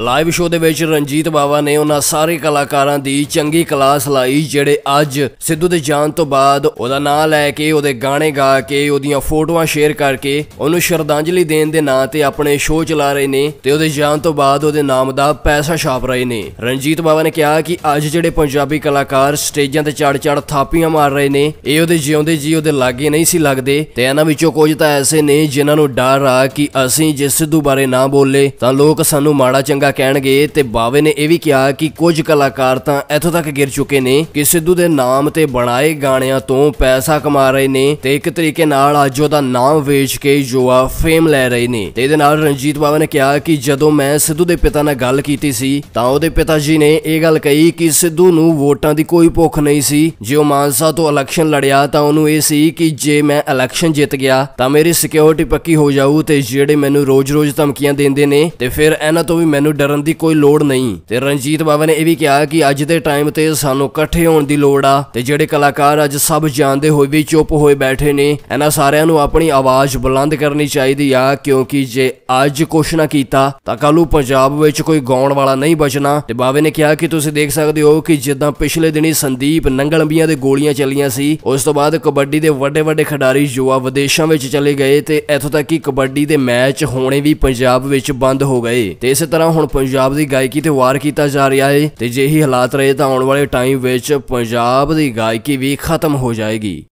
live show ਦੇ ਵਿੱਚ ਰਣਜੀਤ ਬਾਵਾ ਨੇ ਉਹਨਾਂ ਸਾਰੇ ਕਲਾਕਾਰਾਂ ਦੀ ਚੰਗੀ ਕਲਾਸ ਲਾਈ ਜਿਹੜੇ ਅੱਜ ਸਿੱਧੂ ਦੇ ਜਾਣ ਤੋਂ ਬਾਅਦ ਉਹਦਾ ਨਾਂ ਲੈ ਕੇ ਉਹਦੇ ਗਾਣੇ ਗਾ ਕੇ ਉਹਦੀਆਂ ਫੋਟੋਆਂ ਸ਼ੇਅਰ ਕਰਕੇ ਉਹਨੂੰ ਸ਼ਰਧਾਂਜਲੀ ਦੇਣ ਦੇ ਨਾਂ ਤੇ ਆਪਣੇ ਸ਼ੋਅ ਚਲਾ ਰਹੇ ਨੇ ਤੇ ਉਹਦੇ ਜਾਣ ਤੋਂ ਬਾਅਦ ਉਹਦੇ ਨਾਮ ਦਾ ਪੈਸਾ ਛਾਪ ਰਹੇ ਨੇ ਰਣਜੀਤ ਬਾਵਾ ਨੇ ਕਿਹਾ ਕਿ ਅੱਜ ਜਿਹੜੇ ਪੰਜਾਬੀ ਕਲਾਕਾਰ ਸਟੇਜਾਂ ਤੇ ਚੜ ਚੜ ਥਾਪੀਆਂ ਮਾਰ ਰਹੇ ਨੇ ਇਹ ਉਹਦੇ ਜਿਉਂਦੇ ਜੀ ਉਹਦੇ ਲਾਗੇ ਨਹੀਂ ਸੀ ਲੱਗਦੇ ਤੇ ਇਹਨਾਂ ਵਿੱਚੋਂ ਕੁਝ ਤਾਂ ਐਸੇ ਨੇ ਜਿਨ੍ਹਾਂ ਨੂੰ ਡਰ ਆ ਕਿ ਅਸੀਂ ਜੇ ਸਿੱਧੂ ਬਾਰੇ ਨਾ ਬੋਲੇ ਤਾਂ ਲੋਕ ਸਾਨੂੰ ਮਾੜਾ ਚੰਗਾ ਚੰਗਾ ਕਹਿਣਗੇ ਤੇ ਬਾਵੇ ਨੇ ਇਹ ਵੀ ਕਿਹਾ ਕਿ ਕੁਝ ਕਲਾਕਾਰ ਤਾਂ ਇੱਥੋਂ ਤੱਕ ਗਿਰ ਚੁੱਕੇ ਨੇ ਕਿ ਸਿੱਧੂ ਦੇ ਨਾਮ ਤੇ ਬਣਾਏ ਗਾਣਿਆਂ ਤੋਂ ਪੈਸਾ ਕਮਾ ਰਹੇ ਨੇ ਤੇ ਇੱਕ ਤਰੀਕੇ ਨਾਲ ਅੱਜ ਉਹਦਾ ਨਾਮ ਵੇਚ ਕੇ ਜੋ ਆ ਫੇਮ ਲੈ ਰਹੇ ਨੇ ਤੇ ਇਹਦੇ ਨਾਲ ਰਣਜੀਤ ਬਾਵਾ ਨੇ ਕਿਹਾ ਕਿ ਜਦੋਂ ਮੈਂ ਸਿੱਧੂ ਦੇ ਪਿਤਾ ਨਾਲ ਗੱਲ ਕੀਤੀ ਸੀ ਤਾਂ ਉਹਦੇ ਪਿਤਾ ਜੀ ਨੇ ਇਹ ਗੱਲ ਕਹੀ ਕਿ ਸਿੱਧੂ ਨੂੰ ਵੋਟਾਂ ਦੀ ਕੋਈ ਭੁੱਖ ਨਹੀਂ ਸੀ ਜੇ ਉਹ ਮਾਨਸਾ ਤੋਂ ਇਲੈਕਸ਼ਨ ਲੜਿਆ ਤਾਂ ਉਹਨੂੰ ਇਹ ਸੀ ਕਿ ਜੇ ਮੈਂ ਇਲੈਕਸ਼ਨ ਜਿੱਤ ਗਿਆ ਤਾਂ ਮੇਰੀ ਸਿਕਿਉਰਿਟੀ ਪੱਕੀ ਹੋ ਜਾਊ ਤੇ ਜਿਹੜੇ ਮੈਨੂੰ ਰੋਜ਼-ਰੋਜ਼ ਧਮਕੀਆਂ ਦਿੰਦੇ ਨੇ ਤੇ ਫਿਰ ਇਹਨਾਂ ਤੋਂ ਵੀ ਮੈਨੂੰ ਸਾਨੂੰ ਡਰਨ ਦੀ ਕੋਈ ਲੋੜ ਨਹੀਂ ਤੇ ਰਣਜੀਤ ਬਾਵਾ ਨੇ ਇਹ ਵੀ ਕਿਹਾ ਕਿ ਅੱਜ ਦੇ ਟਾਈਮ ਤੇ ਸਾਨੂੰ ਇਕੱਠੇ ਹੋਣ ਦੀ ਲੋੜ ਆ ਤੇ ਜਿਹੜੇ ਕਲਾਕਾਰ ਅੱਜ ਸਭ ਜਾਣਦੇ ਹੋਏ ਵੀ ਚੁੱਪ ਹੋਏ ਬੈਠੇ ਨੇ ਇਹਨਾਂ ਸਾਰਿਆਂ ਨੂੰ ਆਪਣੀ ਆਵਾਜ਼ ਬੁਲੰਦ ਕਰਨੀ ਚਾਹੀਦੀ ਆ ਕਿਉਂਕਿ ਜੇ ਅੱਜ ਕੁਛ ਨਾ ਕੀਤਾ ਤਾਂ ਕੱਲੂ ਪੰਜਾਬ ਵਿੱਚ ਕੋਈ ਗਾਉਣ ਵਾਲਾ ਨਹੀਂ ਬਚਣਾ ਤੇ ਬਾਵੇ ਨੇ ਕਿਹਾ ਕਿ ਤੁਸੀਂ ਦੇਖ ਸਕਦੇ ਹੋ ਕਿ ਜਿੱਦਾਂ ਪਿਛਲੇ ਦਿਨੀ ਸੰਦੀਪ ਨੰਗਲੰਬੀਆਂ ਦੇ ਗੋਲੀਆਂ ਚੱਲੀਆਂ ਸੀ ਉਸ ਤੋਂ ਬਾਅਦ ਕਬੱਡੀ ਦੇ ਵੱਡੇ ਵੱਡੇ ਖਿਡਾਰੀ ਯੁਵਾ ਵਿਦੇਸ਼ਾਂ ਵਿੱਚ ਚਲੇ ਗਏ ਤੇ ਇੱਥੋਂ ਤੱਕ ਕਿ ਕਬੱਡੀ ਦੇ ਮੈਚ ਹੋਣੇ ਵੀ ਪੰਜਾਬ ਵਿੱਚ ਬੰਦ ਹੋ ਗਏ ਤੇ ਇਸੇ ਤਰ੍ਹਾਂ ਹੁਣ ਪੰਜਾਬ ਦੀ ਗਾਇਕੀ ਤੇ ਵਾਰ ਕੀਤਾ ਜਾ ਰਿਹਾ ਹੈ ਤੇ ਜੇ ਹੀ ਹਾਲਾਤ ਰਹੇ ਤਾਂ ਆਉਣ ਵਾਲੇ ਟਾਈਮ ਵਿੱਚ ਪੰਜਾਬ ਦੀ ਗਾਇਕੀ ਵੀ ਖਤਮ ਹੋ ਜਾਏਗੀ